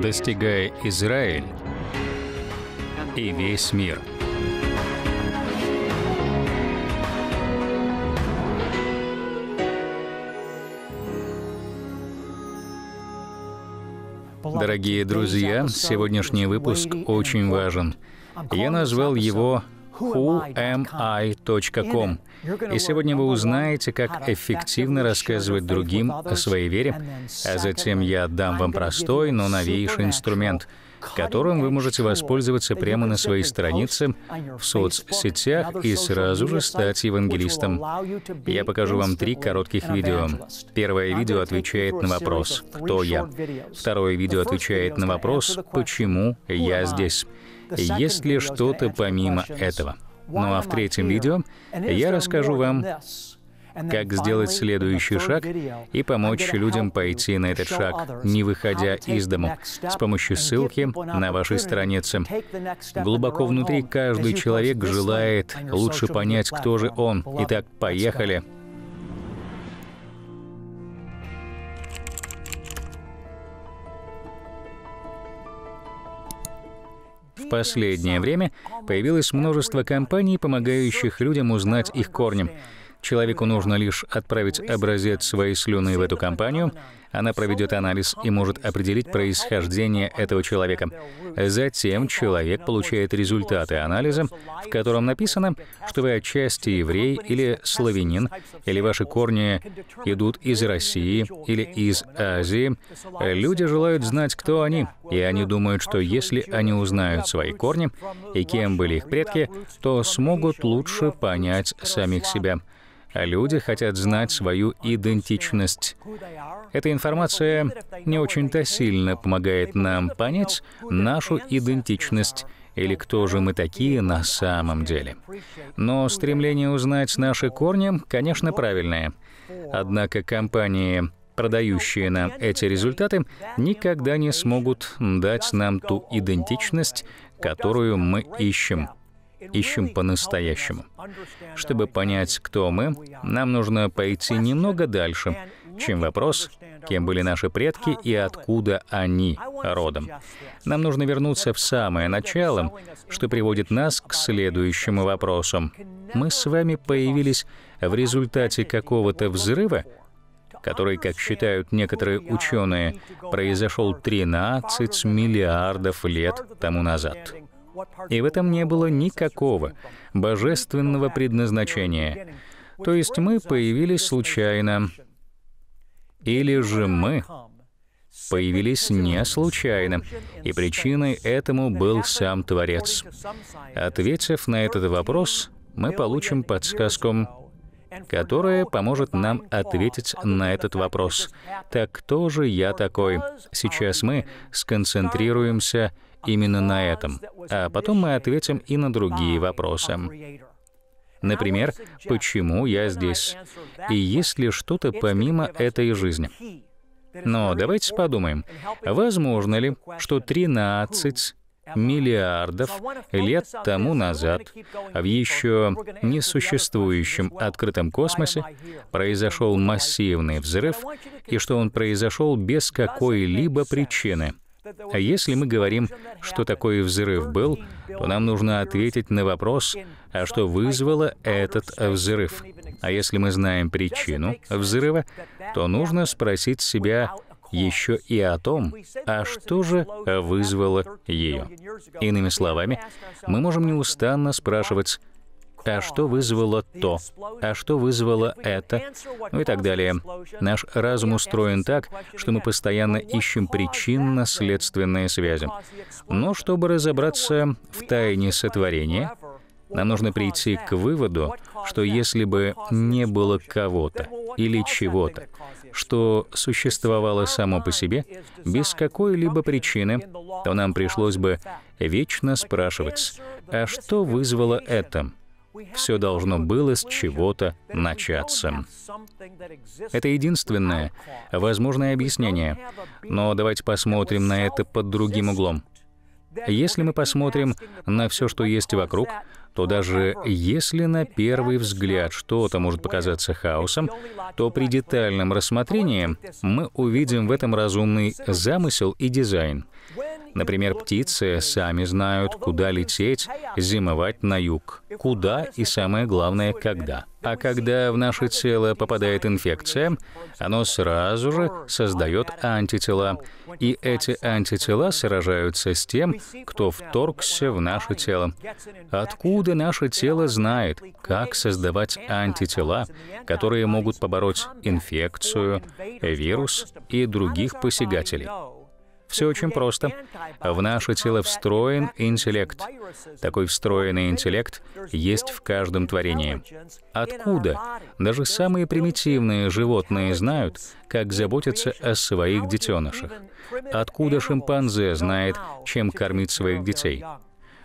достигая Израиль и весь мир. Дорогие друзья, сегодняшний выпуск очень важен. Я назвал его whoami.com. И сегодня вы узнаете, как эффективно рассказывать другим о своей вере, а затем я дам вам простой, но новейший инструмент, которым вы можете воспользоваться прямо на своей странице, в соцсетях и сразу же стать евангелистом. Я покажу вам три коротких видео. Первое видео отвечает на вопрос «Кто я?». Второе видео отвечает на вопрос «Почему я здесь?» есть ли что-то помимо этого. Ну а в третьем видео я расскажу вам, как сделать следующий шаг и помочь людям пойти на этот шаг, не выходя из дому, с помощью ссылки на вашей странице. Глубоко внутри каждый человек желает лучше понять, кто же он. Итак, поехали! последнее время появилось множество компаний, помогающих людям узнать их корни. Человеку нужно лишь отправить образец своей слюны в эту компанию, она проведет анализ и может определить происхождение этого человека. Затем человек получает результаты анализа, в котором написано, что вы отчасти еврей или славянин, или ваши корни идут из России или из Азии. Люди желают знать, кто они, и они думают, что если они узнают свои корни и кем были их предки, то смогут лучше понять самих себя а люди хотят знать свою идентичность. Эта информация не очень-то сильно помогает нам понять нашу идентичность или кто же мы такие на самом деле. Но стремление узнать наши корни, конечно, правильное. Однако компании, продающие нам эти результаты, никогда не смогут дать нам ту идентичность, которую мы ищем ищем по-настоящему. Чтобы понять, кто мы, нам нужно пойти немного дальше, чем вопрос, кем были наши предки и откуда они родом. Нам нужно вернуться в самое начало, что приводит нас к следующему вопросу. Мы с вами появились в результате какого-то взрыва, который, как считают некоторые ученые, произошел 13 миллиардов лет тому назад. И в этом не было никакого божественного предназначения. То есть мы появились случайно, или же мы появились не случайно, и причиной этому был сам Творец. Ответив на этот вопрос, мы получим подсказку, которая поможет нам ответить на этот вопрос. Так кто же я такой? Сейчас мы сконцентрируемся на именно на этом. А потом мы ответим и на другие вопросы. Например, почему я здесь? И есть ли что-то помимо этой жизни? Но давайте подумаем, возможно ли, что 13 миллиардов лет тому назад в еще несуществующем открытом космосе произошел массивный взрыв, и что он произошел без какой-либо причины — а если мы говорим, что такой взрыв был, то нам нужно ответить на вопрос, а что вызвало этот взрыв. А если мы знаем причину взрыва, то нужно спросить себя, еще и о том, а что же вызвало ее. Иными словами, мы можем неустанно спрашивать, а что вызвало то, а что вызвало это, ну и так далее. Наш разум устроен так, что мы постоянно ищем причинно-следственные связи. Но чтобы разобраться в тайне сотворения, нам нужно прийти к выводу, что если бы не было кого-то или чего-то, что существовало само по себе, без какой-либо причины, то нам пришлось бы вечно спрашивать, а что вызвало это? Все должно было с чего-то начаться. Это единственное возможное объяснение. Но давайте посмотрим на это под другим углом. Если мы посмотрим на все, что есть вокруг, то даже если на первый взгляд что-то может показаться хаосом, то при детальном рассмотрении мы увидим в этом разумный замысел и дизайн. Например, птицы сами знают, куда лететь, зимовать на юг. Куда и самое главное, когда. А когда в наше тело попадает инфекция, оно сразу же создает антитела. И эти антитела сражаются с тем, кто вторгся в наше тело. Откуда наше тело знает, как создавать антитела, которые могут побороть инфекцию, вирус и других посягателей? Все очень просто. В наше тело встроен интеллект. Такой встроенный интеллект есть в каждом творении. Откуда? Даже самые примитивные животные знают, как заботиться о своих детенышах. Откуда шимпанзе знает, чем кормить своих детей?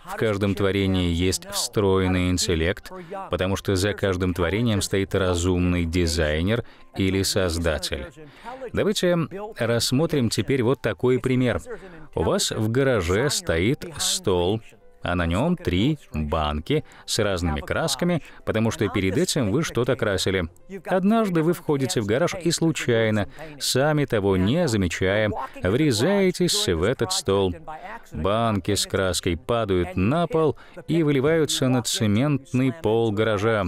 В каждом творении есть встроенный интеллект, потому что за каждым творением стоит разумный дизайнер или создатель. Давайте рассмотрим теперь вот такой пример. У вас в гараже стоит стол а на нем три банки с разными красками, потому что перед этим вы что-то красили. Однажды вы входите в гараж и случайно, сами того не замечая, врезаетесь в этот стол. Банки с краской падают на пол и выливаются на цементный пол гаража.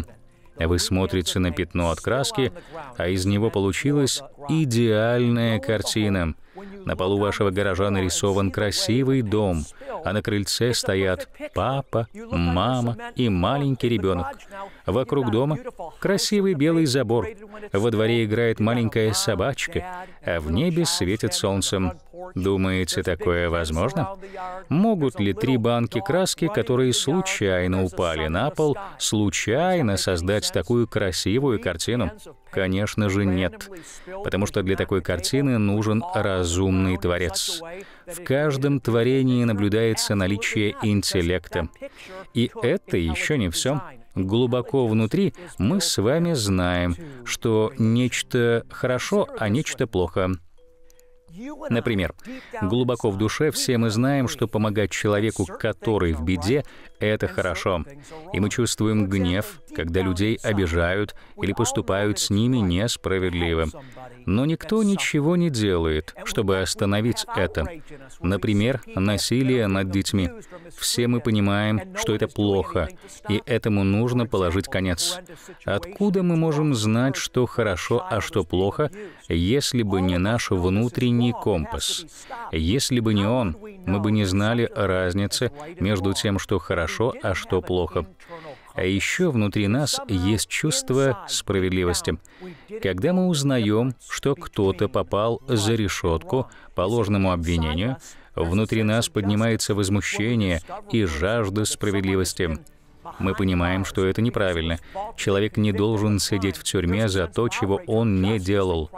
Вы смотрите на пятно от краски, а из него получилась идеальная картина. На полу вашего гаража нарисован красивый дом, а на крыльце стоят папа, мама и маленький ребенок. Вокруг дома красивый белый забор. Во дворе играет маленькая собачка, а в небе светит солнцем. Думаете, такое возможно? Могут ли три банки краски, которые случайно упали на пол, случайно создать такую красивую картину? Конечно же, нет. Потому что для такой картины нужен разумный творец. В каждом творении наблюдается наличие интеллекта. И это еще не все. Глубоко внутри мы с вами знаем, что нечто хорошо, а нечто плохо. Например, глубоко в душе все мы знаем, что помогать человеку, который в беде, это хорошо. И мы чувствуем гнев, когда людей обижают или поступают с ними несправедливо. Но никто ничего не делает, чтобы остановить это. Например, насилие над детьми. Все мы понимаем, что это плохо, и этому нужно положить конец. Откуда мы можем знать, что хорошо, а что плохо, если бы не наш внутренний компас? Если бы не он, мы бы не знали разницы между тем, что хорошо, хорошо, а что плохо. А еще внутри нас есть чувство справедливости. Когда мы узнаем, что кто-то попал за решетку по ложному обвинению, внутри нас поднимается возмущение и жажда справедливости. Мы понимаем, что это неправильно. Человек не должен сидеть в тюрьме за то, чего он не делал.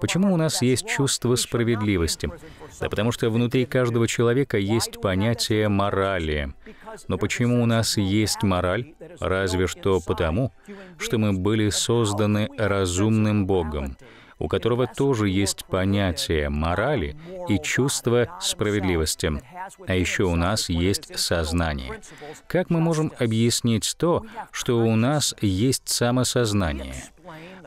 Почему у нас есть чувство справедливости? Да потому что внутри каждого человека есть понятие морали. Но почему у нас есть мораль? Разве что потому, что мы были созданы разумным Богом у которого тоже есть понятие морали и чувство справедливости. А еще у нас есть сознание. Как мы можем объяснить то, что у нас есть самосознание?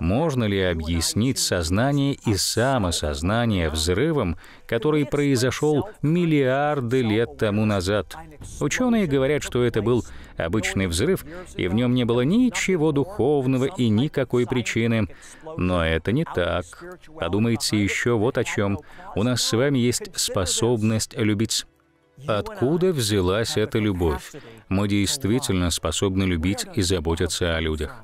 Можно ли объяснить сознание и самосознание взрывом, который произошел миллиарды лет тому назад? Ученые говорят, что это был обычный взрыв, и в нем не было ничего духовного и никакой причины. Но это не так. Подумайте еще вот о чем. У нас с вами есть способность любить. Откуда взялась эта любовь? Мы действительно способны любить и заботиться о людях.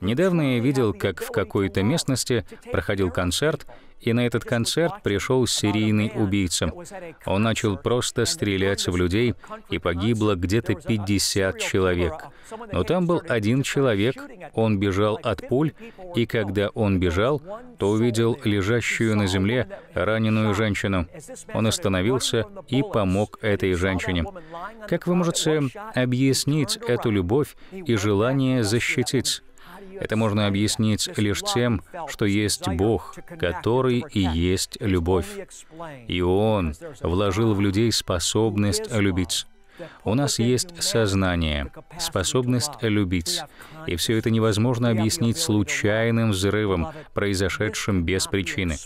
Недавно я видел, как в какой-то местности проходил концерт, и на этот концерт пришел серийный убийца. Он начал просто стрелять в людей, и погибло где-то 50 человек. Но там был один человек, он бежал от пуль, и когда он бежал, то увидел лежащую на земле раненую женщину. Он остановился и помог этой женщине. Как вы можете объяснить эту любовь и желание защитить? Это можно объяснить лишь тем, что есть Бог, который и есть любовь. И Он вложил в людей способность любить. У нас есть сознание, способность любить, и все это невозможно объяснить случайным взрывом, произошедшим без причины.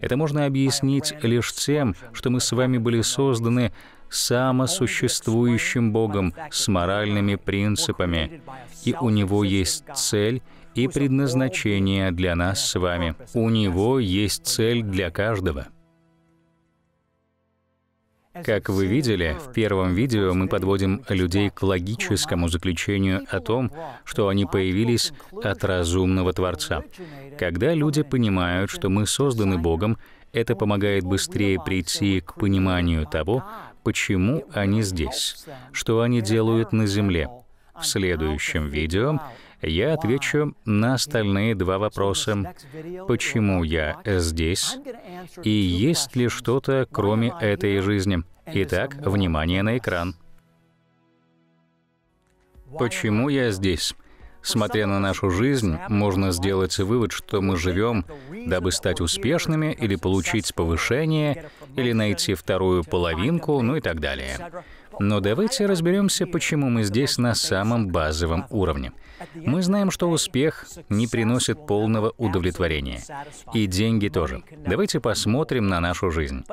Это можно объяснить лишь тем, что мы с вами были созданы самосуществующим Богом с моральными принципами, и у Него есть цель и предназначение для нас с вами. У Него есть цель для каждого. Как вы видели, в первом видео мы подводим людей к логическому заключению о том, что они появились от разумного Творца. Когда люди понимают, что мы созданы Богом, это помогает быстрее прийти к пониманию того, почему они здесь, что они делают на Земле. В следующем видео я отвечу на остальные два вопроса. Почему я здесь? И есть ли что-то, кроме этой жизни? Итак, внимание на экран. Почему я здесь? Смотря на нашу жизнь, можно сделать вывод, что мы живем, дабы стать успешными или получить повышение, или найти вторую половинку, ну и так далее. Но давайте разберемся, почему мы здесь на самом базовом уровне. Мы знаем, что успех не приносит полного удовлетворения. И деньги тоже. Давайте посмотрим на нашу жизнь.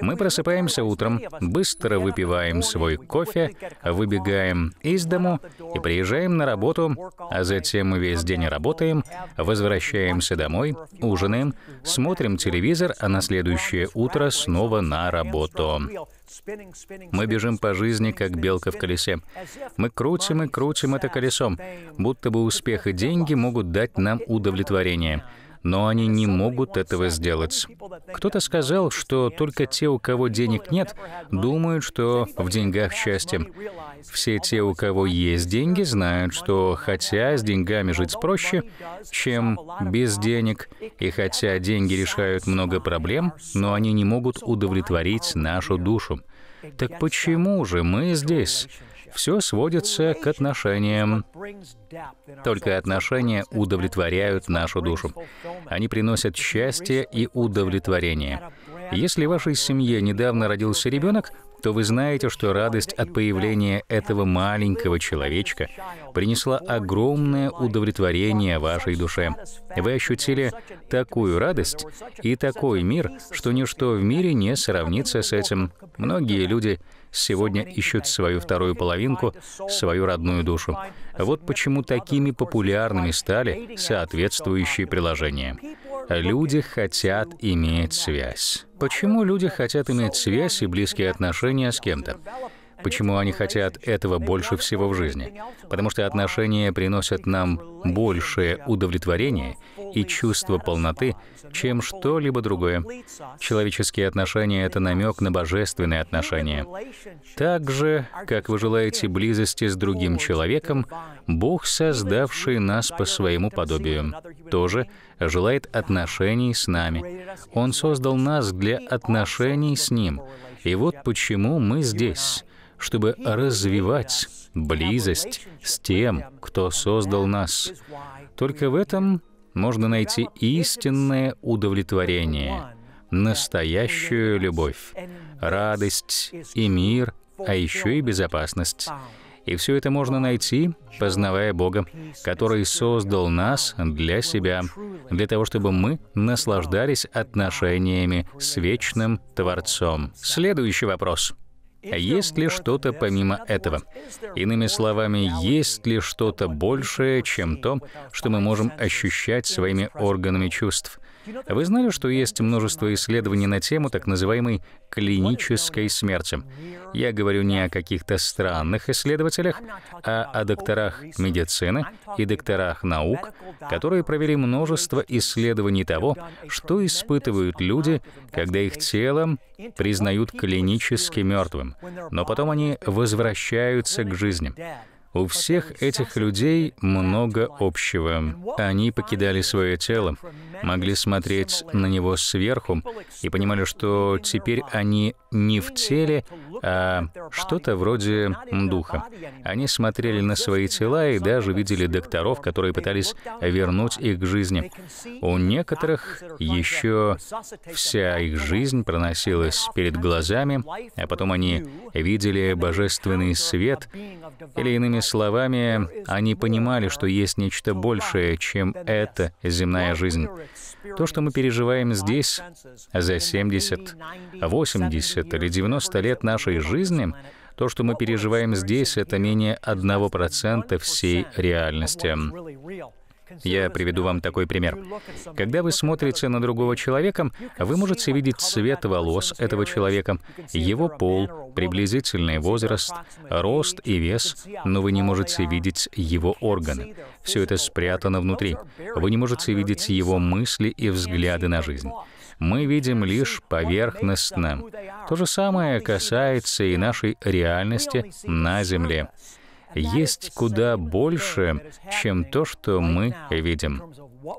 Мы просыпаемся утром, быстро выпиваем свой кофе, выбегаем из дому и приезжаем на работу, а затем мы весь день работаем, возвращаемся домой, ужинаем, смотрим телевизор, а на следующее утро снова на работу. Мы бежим по жизни, как белка в колесе. Мы крутим и крутим это колесом, будто бы успех и деньги могут дать нам удовлетворение но они не могут этого сделать. Кто-то сказал, что только те, у кого денег нет, думают, что в деньгах счастье. Все те, у кого есть деньги, знают, что хотя с деньгами жить проще, чем без денег, и хотя деньги решают много проблем, но они не могут удовлетворить нашу душу. Так почему же мы здесь? Все сводится к отношениям. Только отношения удовлетворяют нашу душу. Они приносят счастье и удовлетворение. Если в вашей семье недавно родился ребенок, то вы знаете, что радость от появления этого маленького человечка принесла огромное удовлетворение вашей душе. Вы ощутили такую радость и такой мир, что ничто в мире не сравнится с этим. Многие люди сегодня ищут свою вторую половинку, свою родную душу. Вот почему такими популярными стали соответствующие приложения. Люди хотят иметь связь. Почему люди хотят иметь связь и близкие отношения с кем-то? Почему они хотят этого больше всего в жизни? Потому что отношения приносят нам большее удовлетворение, и чувство полноты, чем что-либо другое. Человеческие отношения — это намек на божественные отношения. Так же, как вы желаете близости с другим человеком, Бог, создавший нас по своему подобию, тоже желает отношений с нами. Он создал нас для отношений с Ним. И вот почему мы здесь чтобы развивать близость с тем, кто создал нас. Только в этом можно найти истинное удовлетворение, настоящую любовь, радость и мир, а еще и безопасность. И все это можно найти, познавая Бога, который создал нас для себя, для того, чтобы мы наслаждались отношениями с вечным Творцом. Следующий вопрос. Есть ли что-то помимо этого? Иными словами, есть ли что-то большее, чем то, что мы можем ощущать своими органами чувств? Вы знали, что есть множество исследований на тему так называемой клинической смерти? Я говорю не о каких-то странных исследователях, а о докторах медицины и докторах наук, которые провели множество исследований того, что испытывают люди, когда их телом признают клинически мертвым, но потом они возвращаются к жизни. У всех этих людей много общего. Они покидали свое тело, могли смотреть на него сверху и понимали, что теперь они не в теле, а что-то вроде духа. Они смотрели на свои тела и даже видели докторов, которые пытались вернуть их к жизни. У некоторых еще вся их жизнь проносилась перед глазами, а потом они видели божественный свет, или иными словами, они понимали, что есть нечто большее, чем эта земная жизнь. То, что мы переживаем здесь, за 70, 80 или 90 лет нашей жизни, то, что мы переживаем здесь, это менее 1% всей реальности. Я приведу вам такой пример. Когда вы смотрите на другого человека, вы можете видеть цвет волос этого человека, его пол, приблизительный возраст, рост и вес, но вы не можете видеть его органы. Все это спрятано внутри. Вы не можете видеть его мысли и взгляды на жизнь мы видим лишь поверхностно. То же самое касается и нашей реальности на Земле есть куда больше, чем то, что мы видим.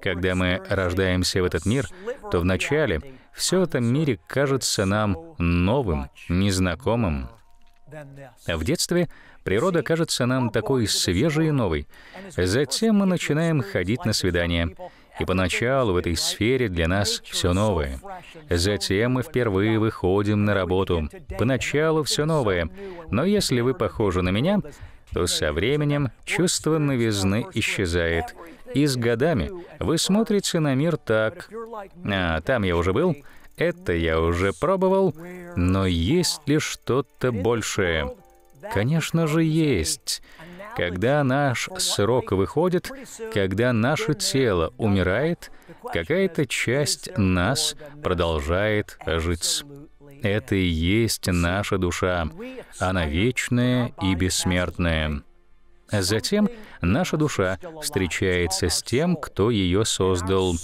Когда мы рождаемся в этот мир, то вначале все в этом мире кажется нам новым, незнакомым. В детстве природа кажется нам такой свежей и новой. Затем мы начинаем ходить на свидания. И поначалу в этой сфере для нас все новое. Затем мы впервые выходим на работу. Поначалу все новое. Но если вы похожи на меня, то со временем чувство новизны исчезает. И с годами вы смотрите на мир так. А, там я уже был, это я уже пробовал, но есть ли что-то большее? Конечно же, есть. Когда наш срок выходит, когда наше тело умирает, какая-то часть нас продолжает жить. Это и есть наша душа. Она вечная и бессмертная. Затем наша душа встречается с тем, кто ее создал.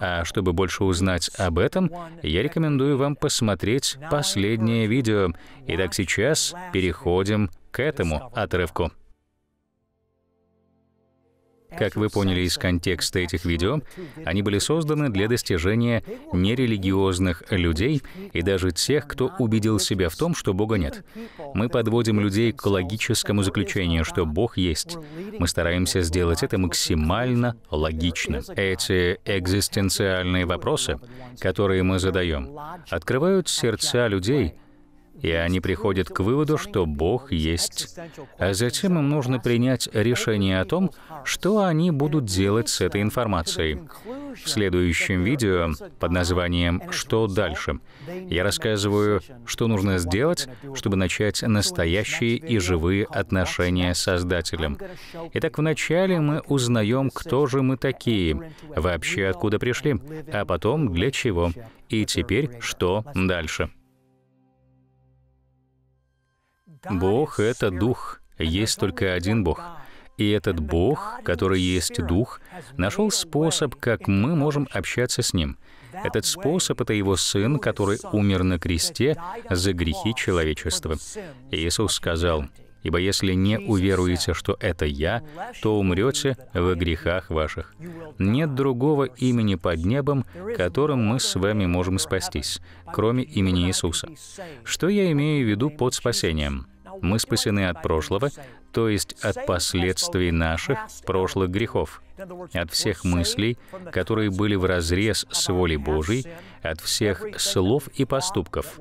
А чтобы больше узнать об этом, я рекомендую вам посмотреть последнее видео. Итак, сейчас переходим к этому отрывку. Как вы поняли из контекста этих видео, они были созданы для достижения нерелигиозных людей и даже тех, кто убедил себя в том, что Бога нет. Мы подводим людей к логическому заключению, что Бог есть. Мы стараемся сделать это максимально логично. Эти экзистенциальные вопросы, которые мы задаем, открывают сердца людей, и они приходят к выводу, что Бог есть. А затем им нужно принять решение о том, что они будут делать с этой информацией. В следующем видео под названием «Что дальше?» я рассказываю, что нужно сделать, чтобы начать настоящие и живые отношения с Создателем. Итак, вначале мы узнаем, кто же мы такие, вообще откуда пришли, а потом для чего, и теперь что дальше. Бог — это Дух, есть только один Бог. И этот Бог, который есть Дух, нашел способ, как мы можем общаться с Ним. Этот способ — это Его Сын, который умер на кресте за грехи человечества. Иисус сказал, «Ибо если не уверуете, что это Я, то умрете в грехах ваших. Нет другого имени под небом, которым мы с вами можем спастись, кроме имени Иисуса». Что я имею в виду под спасением? мы спасены от прошлого, то есть от последствий наших прошлых грехов, от всех мыслей, которые были в разрез с волей Божией, от всех слов и поступков.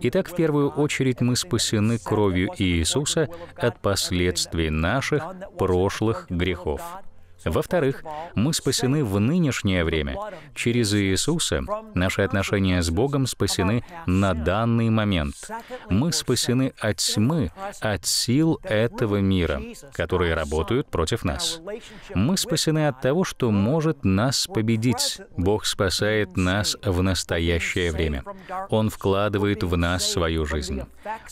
Итак, в первую очередь мы спасены кровью Иисуса от последствий наших прошлых грехов. Во-вторых, мы спасены в нынешнее время. Через Иисуса наши отношения с Богом спасены на данный момент. Мы спасены от тьмы, от сил этого мира, которые работают против нас. Мы спасены от того, что может нас победить. Бог спасает нас в настоящее время. Он вкладывает в нас свою жизнь.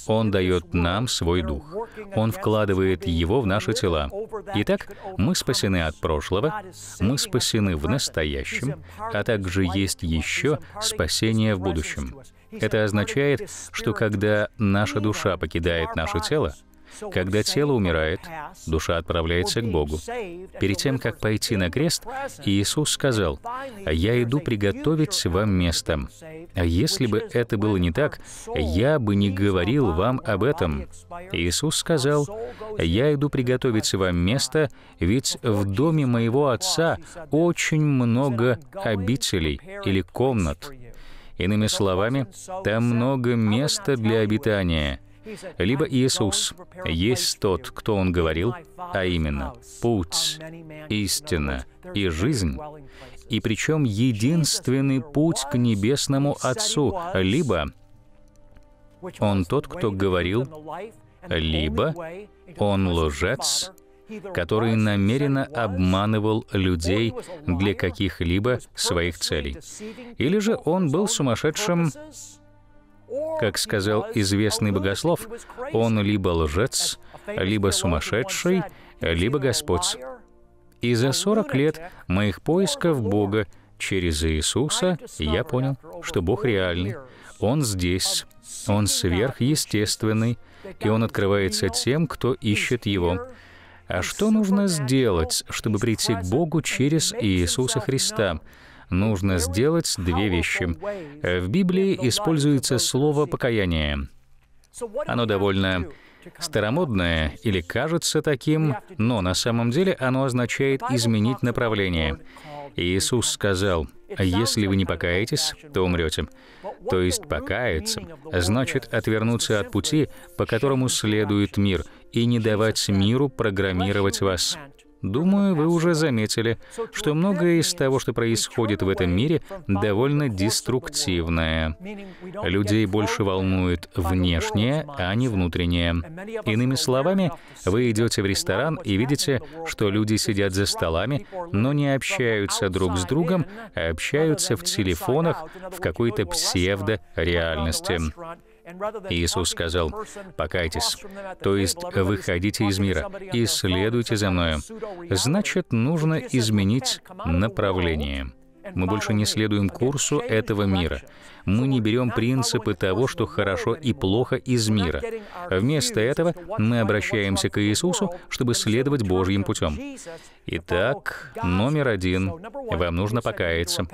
Он дает нам свой дух. Он вкладывает его в наши тела. Итак, мы спасены от прошлого, мы спасены в настоящем, а также есть еще спасение в будущем. Это означает, что когда наша душа покидает наше тело, когда тело умирает, душа отправляется к Богу. Перед тем, как пойти на крест, Иисус сказал, «Я иду приготовить вам место». А если бы это было не так, я бы не говорил вам об этом. Иисус сказал, «Я иду приготовить вам место, ведь в доме моего Отца очень много обителей или комнат». Иными словами, там много места для обитания — либо Иисус есть тот, кто Он говорил, а именно путь, истина и жизнь, и причем единственный путь к Небесному Отцу, либо Он тот, кто говорил, либо Он лжец, который намеренно обманывал людей для каких-либо своих целей. Или же он был сумасшедшим как сказал известный богослов, он либо лжец, либо сумасшедший, либо Господь. И за 40 лет моих поисков Бога через Иисуса я понял, что Бог реальный. Он здесь, Он сверхъестественный, и Он открывается тем, кто ищет Его. А что нужно сделать, чтобы прийти к Богу через Иисуса Христа? нужно сделать две вещи. Э, в Библии используется слово «покаяние». Оно довольно старомодное или кажется таким, но на самом деле оно означает «изменить направление». Иисус сказал, «Если вы не покаетесь, то умрете». То есть покаяться значит отвернуться от пути, по которому следует мир, и не давать миру программировать вас. Думаю, вы уже заметили, что многое из того, что происходит в этом мире, довольно деструктивное. Людей больше волнует внешнее, а не внутреннее. Иными словами, вы идете в ресторан и видите, что люди сидят за столами, но не общаются друг с другом, а общаются в телефонах в какой-то псевдореальности. Иисус сказал, «Покайтесь, то есть выходите из мира и следуйте за Мною». Значит, нужно изменить направление. Мы больше не следуем курсу этого мира. Мы не берем принципы того, что хорошо и плохо из мира. Вместо этого мы обращаемся к Иисусу, чтобы следовать Божьим путем. Итак, номер один. Вам нужно покаяться.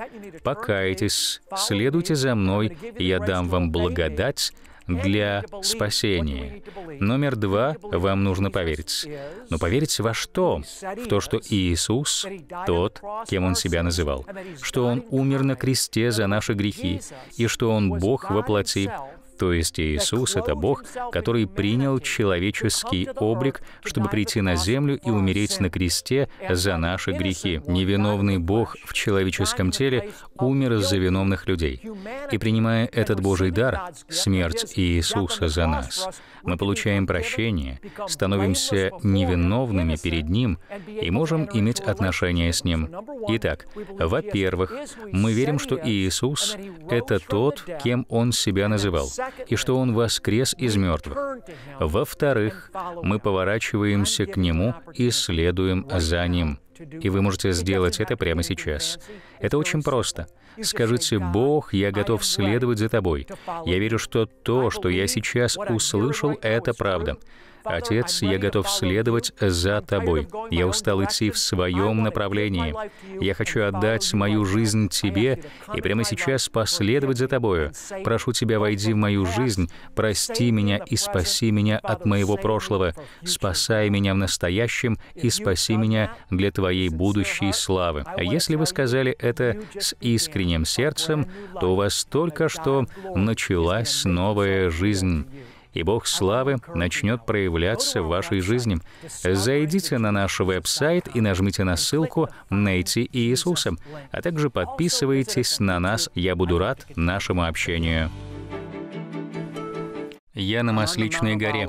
Покайтесь, следуйте за мной, я дам вам благодать для спасения. Номер два, вам нужно поверить. Но поверить во что? В то, что Иисус — тот, кем Он себя называл, что Он умер на кресте за наши грехи, и что Он — Бог во плоти, то есть Иисус — это Бог, который принял человеческий облик, чтобы прийти на землю и умереть на кресте за наши грехи. Невиновный Бог в человеческом теле умер за виновных людей. И принимая этот Божий дар, смерть Иисуса за нас, мы получаем прощение, становимся невиновными перед Ним и можем иметь отношения с Ним. Итак, во-первых, мы верим, что Иисус — это тот, кем Он себя называл — и что Он воскрес из мертвых. Во-вторых, мы поворачиваемся к Нему и следуем за Ним. И вы можете сделать это прямо сейчас. Это очень просто. Скажите, «Бог, я готов следовать за Тобой. Я верю, что то, что я сейчас услышал, это правда». «Отец, я готов следовать за Тобой. Я устал идти в своем направлении. Я хочу отдать мою жизнь Тебе и прямо сейчас последовать за Тобою. Прошу Тебя, войди в мою жизнь, прости меня и спаси меня от моего прошлого. Спасай меня в настоящем и спаси меня для Твоей будущей славы». А если вы сказали это с искренним сердцем, то у вас только что началась новая жизнь и Бог славы начнет проявляться в вашей жизни. Зайдите на наш веб-сайт и нажмите на ссылку «Найти Иисуса», а также подписывайтесь на нас. Я буду рад нашему общению. Я на Масличной горе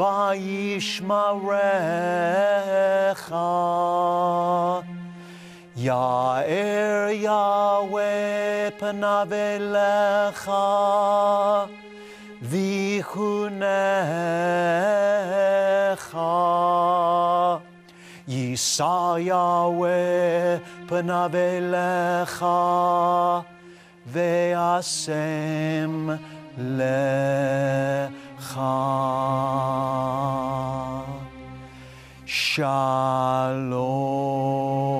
Vayishmarecha. Ya'er Yahweh panav elecha vichunecha. Yisa Yahweh panav ve'asem lecha. Shalom.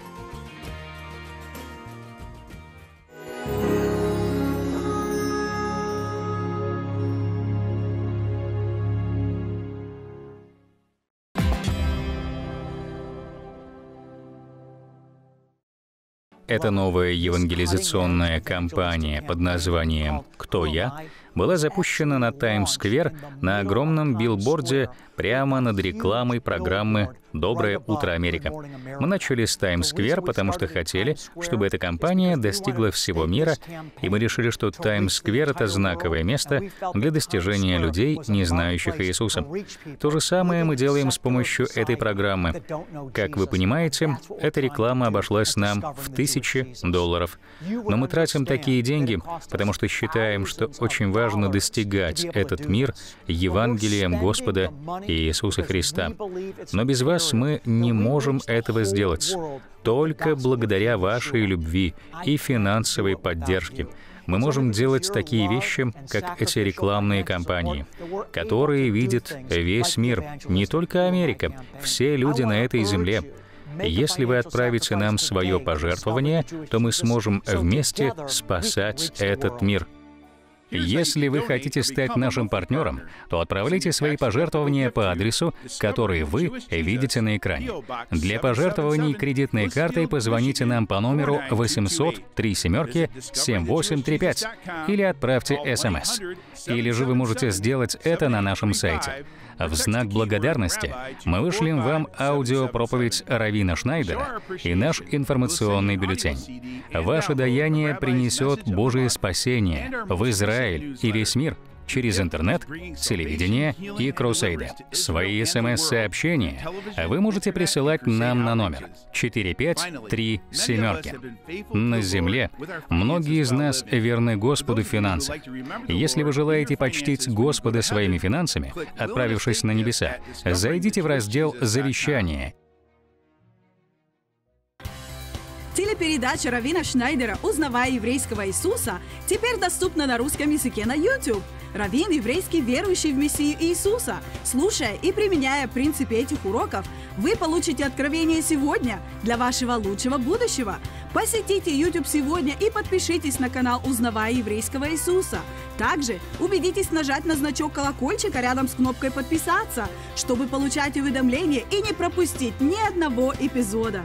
Эта новая евангелизационная кампания под названием «Кто я?» была запущена на Таймс-сквер на огромном билборде прямо над рекламой программы «Доброе утро, Америка». Мы начали с Таймс-сквер, потому что хотели, чтобы эта компания достигла всего мира, и мы решили, что Таймс-сквер — это знаковое место для достижения людей, не знающих Иисуса. То же самое мы делаем с помощью этой программы. Как вы понимаете, эта реклама обошлась нам в тысячи долларов. Но мы тратим такие деньги, потому что считаем, что очень важно достигать этот мир Евангелием Господа Иисуса Христа. Но без вас мы не можем этого сделать. Только благодаря вашей любви и финансовой поддержке мы можем делать такие вещи, как эти рекламные кампании, которые видит весь мир, не только Америка, все люди на этой земле. Если вы отправите нам свое пожертвование, то мы сможем вместе спасать этот мир. Если вы хотите стать нашим партнером, то отправляйте свои пожертвования по адресу, который вы видите на экране. Для пожертвований кредитной картой позвоните нам по номеру 800 3 семерки 7835 или отправьте смс. Или же вы можете сделать это на нашем сайте. В знак благодарности мы вышлем вам аудиопроповедь Равина Шнайдера и наш информационный бюллетень. Ваше даяние принесет Божие спасение в Израиль и весь мир — через интернет, телевидение и кроссейды. Свои смс-сообщения вы можете присылать нам на номер 45377. На земле многие из нас верны Господу в финансах. Если вы желаете почтить Господа своими финансами, отправившись на небеса, зайдите в раздел «Завещание» Телепередача Равина Шнайдера «Узнавая еврейского Иисуса» теперь доступна на русском языке на YouTube. Раввин еврейский верующий в Мессию Иисуса. Слушая и применяя принципы этих уроков, вы получите откровение сегодня для вашего лучшего будущего. Посетите YouTube сегодня и подпишитесь на канал «Узнавая еврейского Иисуса». Также убедитесь нажать на значок колокольчика рядом с кнопкой «Подписаться», чтобы получать уведомления и не пропустить ни одного эпизода.